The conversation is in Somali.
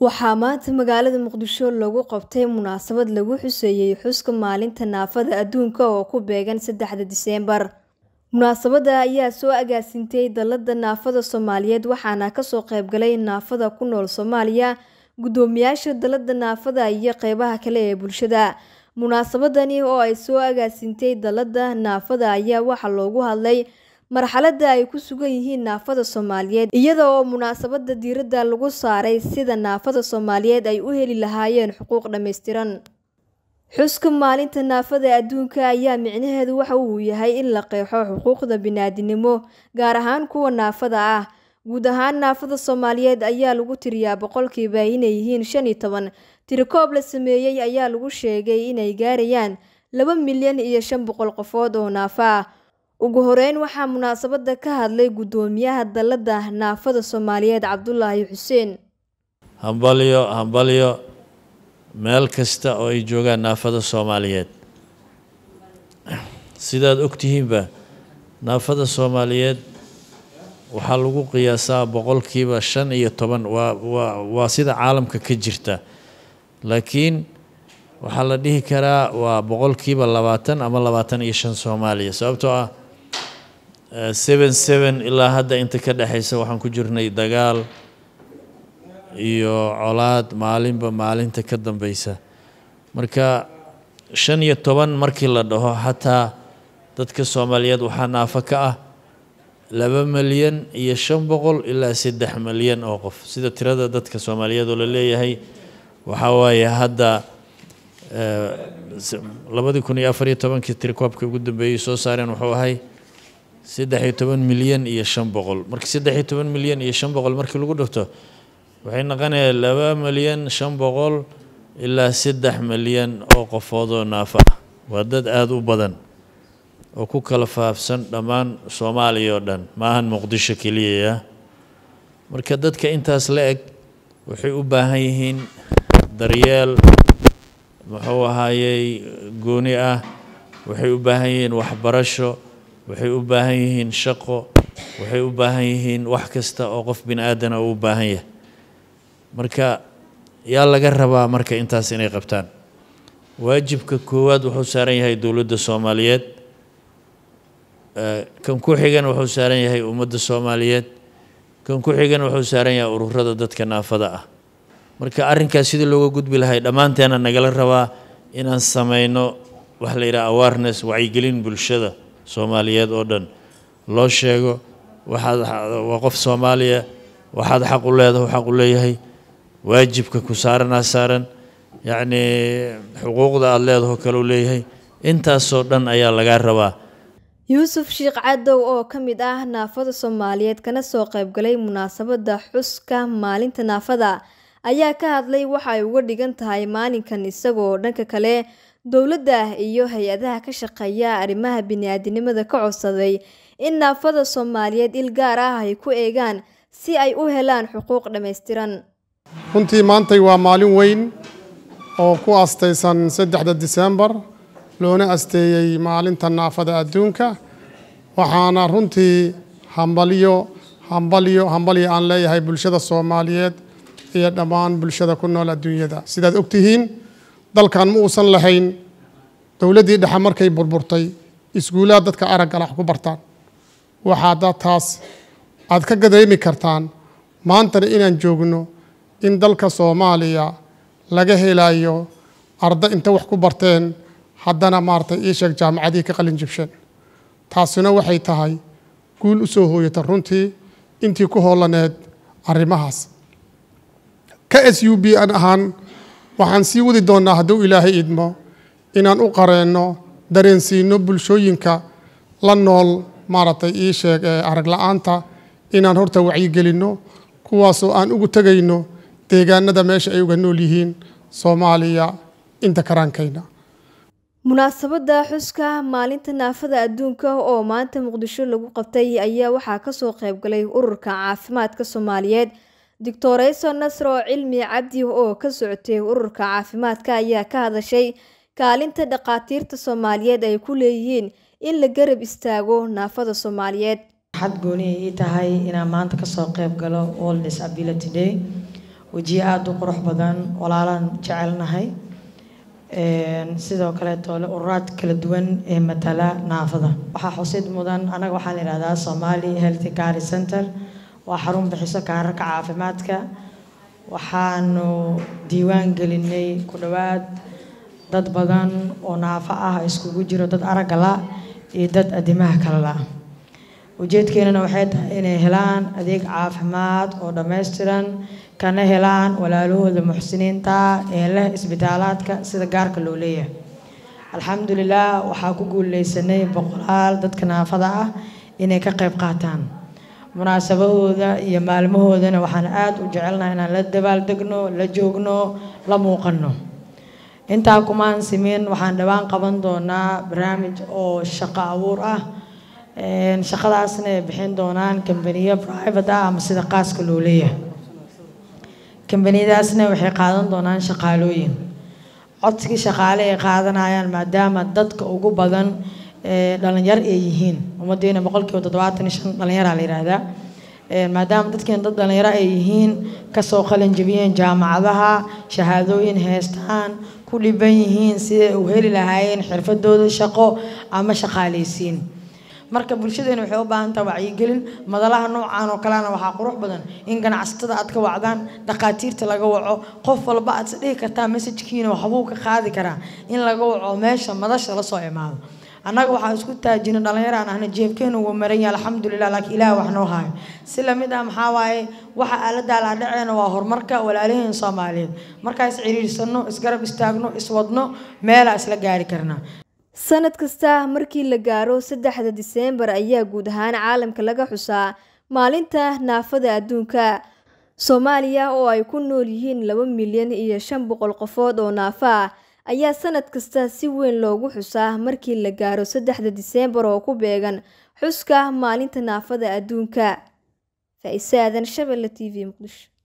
waxaa maanta magaalada muqdisho lagu qabtay munaasabad lagu xuseeyey xuska maalinta naafada adduunka oo ku beegan saddexda diseembar munaasabadda ayaa soo agaasintay dalladda naafada soomaaliyeed waxaana kasoo qaybgalay naafada ku nool soomaaliya guddoomiyaasha dalladda naafada iyo qeybaha kale ee bulshada munaasabadani oo ay soo agaasintay dalladda naafada ayaa waxaa loogu hadlay marxaladda ay ku sugan yihiin naafada soomaaliyeed iyada oo munaasabada diiradda lagu saaray sida naafada soomaaliyeed ay u heli lahaayeen xuquuq dhammaystiran xuska maalinta naafada adduunka ayaa micnaheedu waxa uu yahay in la qeexo xuquuqda binaadinimo gaar ahaan kuwa naafada ah guud ahaan naafada soomaaliyeed ayaa lagu tiriyaa boqolkiiba inay yihiin shan iyo toban tirikoob la sameeyey ayaa lagu sheegay inay gaarayaan laba milyan iyo shan boqol qofood oo naafo ah ugu horeyn waxaa munaasabadda ka hadlay guddoomiyaha dalladda naafada soomaaliyeed cabdulaahi xuseen hambalyo hambalyo meel kasta oo ay joogaan naafada soomaaliyeed sidaad ogtihiinba naafada soomaaliyeed waxaa lagu qiyaasaa boqolkiiba shan iyo toban waa waa sida caalamka ka jirta laakiin waxaa la dhihi karaa waa boqolkiiba labaatan ama labaatan iyo shan soomaaliya sababtoo ah seven seven ilaa hadda inta ka dhexaysa waxaan ku jirnay dagaal iyo colaad maalinba maalinta ka dambeysa marka shan iyo toban markii la dhaho xataa dadka soomaaliyeed waxaa naafo ka ah laba milyan iyo shan boqol ilaa saddex milyan oo qof sida tirada dadka soomaaliyeed oo la leeyahay waxaa waaye hadda eh, labadii kun iyo afar iyo tobankii tirkoobka ugu dambeeyey soo saareen wuxuu ahay saddex iyo toban milyan iyo shan boqol marka saddexiyo toban milyan iyo shan boqol markii lagu dhufto waxay noqonaya laba milyan shan boqol ilaa saddex milyan oo qofoodoo naafo ah waa dad aada u badan oo ku kala faafsan dhammaan soomaaliya oo dhan maahan muqdisho keliya marka dadka intaas la eg waxay u baahan yihiin daryeel muxuu ahaayey gooni ah waxay u baahan yihiin waxbarasho waxay u baahan yihiin shaqo waxay u baahan yihiin wax kasta oo qof bini aadana uu u baahan yahay marka yaa laga rabaa marka intaas inay qabtaan waajibka koowaad wuxuu saaran yahay dowladda soomaaliyeed kan ku xigan wuxuu saaran yahay ummadda soomaaliyeed kan ku xigan wuxuu saaran yahay ururada dadka naafada ah marka arrinkaas sidii looga gudbi lahay dhammaanteena nagala rabaa inaan samayno wax la yidhaha awareness wacyigelin bulshada soomaaliyeed oo dhan loo sheego waxaad waa qof soomaaliya waxaad xaq u leedahay xaq u leeyahay waajibka ku saaranaa saaran yacnii xuquuqda aada leedaho kale u leeyahay intaasoo dhan ayaa lagaa rabaa yuusuf sheikh cadow oo ka mid ah naafada soomaaliyeed kana soo qayb galay munaasabadda xuska maalinta naafada ayaa ka hadlay waxa ay uga dhigan tahay maalinkan isagoo dhanka kale dowladdah iyo hay-adaha ka shaqeeya arrimaha bini aadinimada ka codsaday in naafada soomaaliyeed il gaar ah ay ku eegaan si ay u helaan xuquuq dhammaystiran runtii maantay waa maalin weyn oo ku astaysan saddexda disembar loona asteeyey maalinta naafada adduunka waxaana runtii hambalyo hambalyo hambalyo aan leeyahay bulshada soomaaliyeed iyo dhammaan bulshada ku nool adduunyada sidaad ogtihiin dalkan ma uusan lahayn dowladdii dhexe markay burburtay iskuulaha dadka araggala wax ku bartaan waxaada taas aad ka gadaemi kartaan maantana inaan joogno in dalka soomaaliya laga helaayo arda inta wax ku barteen haddana maaratay ii sheeg jaamacadihii ka qalin jibsheen taasina waxay tahay guul u soo hooyata runtii intii ku hoolaneed arrimahaas ka s u b an ahaan waxaan sii wadi doonnaa hadduu ilaahay idmo inaan u qareenno dareensiinno bulshooyinka la nool maaragtay ii sheeg aragla'aanta inaan horta wacyigelinno kuwaasoo aan ugu tegayno deegaanada meesha ay uga nool yihiin soomaaliya inta karaankayna munaasabadda xuska maalinta naafada adduunka oo maanta muqdisho lagu qabtay ayaa waxaa ka kasoo qaybgalay ururka caafimaadka soomaaliyeed doctorayso nasro cilmi cabdi oo ka socotay ururka caafimaadka ayaa ka hadashay kaalinta dhakhaatiirta soomaaliyeed ay ku leeyihiin in la garab istaago naafada soomaaliyeed xad gooniya ii tahay inaan maanta kasoo qayb galo all disability day wejiye aada u qurux badan walaalaan jecelnahay sidoo kaleetoole ururaad kala duwan ee matala naafada waxaa xusid mudan anaga waxaa la yidhahdaa somali healthy cari center waa xarun bixiso kaararka caafimaadka waxaanu diiwaan gelinay ku dhowaad dad badan oo naafo ah iskugu jiro dad aragga la iyo dad adimaha kale la ujeedkeenana waxay tahay inay helaan adeeg caafimaad oo dhammaystiran kana helaan walaalahooda muxsiniinta ee leh isbitaalaadka sida gaarka loo leeyahay alxamdulilaah waxaa ku guuleysanay boqolaal dadka naafada ah inay ka qayb qaataan munaasabahooda iyo maalmahoodana waxaan aada u jecelnaha inaan la dabaaldegno la joogno la muuqanno intaa kumaan simin waxaan dhawaan qaban doonaa barnaamij oo shaqo abuur ah shaqadaasna ay bixin doonaan kambaniyo private ah ama sida qaaska loo leeyahay kambaniyadaasna waxay qaadan doonaan shaqaalooyin codkii shaqaale ay qaadanayaan maadaama dadka ugu badan dhalinyar ay yihiin ummadeena boqolkiiba toddobaatan iyo shan dhalinyaraa la yihahdaa maadaama dadkeen dad dhalinyaro ay yihiin kasoo qalinjabiyeen jaamacadaha shahaadooyin heystaan ku dhiban yihiin siday u heli lahaayeen xirfadooda shaqo ama shaqaaleysiin marka bulshadeena waxay u baahan taha wacyigelin madalaha noocan oo kalena waxaa qurux badan in ganacsatada aad ka wacdaan dhaqaatiirta laga waco qof walba aad dhihi kartaa messajkiina waxbuu ka qaadi karaa in laga waco meesha madasha lasoo imaado annaga waxaa isku taajino dhallinyaraan ahna jeefkeenu wa maranya alxamdulilah laakiin ilaah wax noo haayo si lamid ah maxaa waaye waxa aaladaala adhaceena waa horumarka walaalaheen soomaaliyeed markaa is ciriirsano isgarab istaagno iswadno meelaa isla gaari karnaa sanad kasta markii la gaaro saddexda diseembar ayaa guud ahaan caalamka laga xusaa maalinta naafada adduunka soomaaliya oo ay ku nool yihiin laba milyan iyo shan boqol qofood oo naafo ah ayaa sanad kasta si weyn loogu xusaa markii la gaaro saddexda diseembar oo ku beegan xuska maalinta naafada adduunka faaiise aadan shabelle t v muqdisho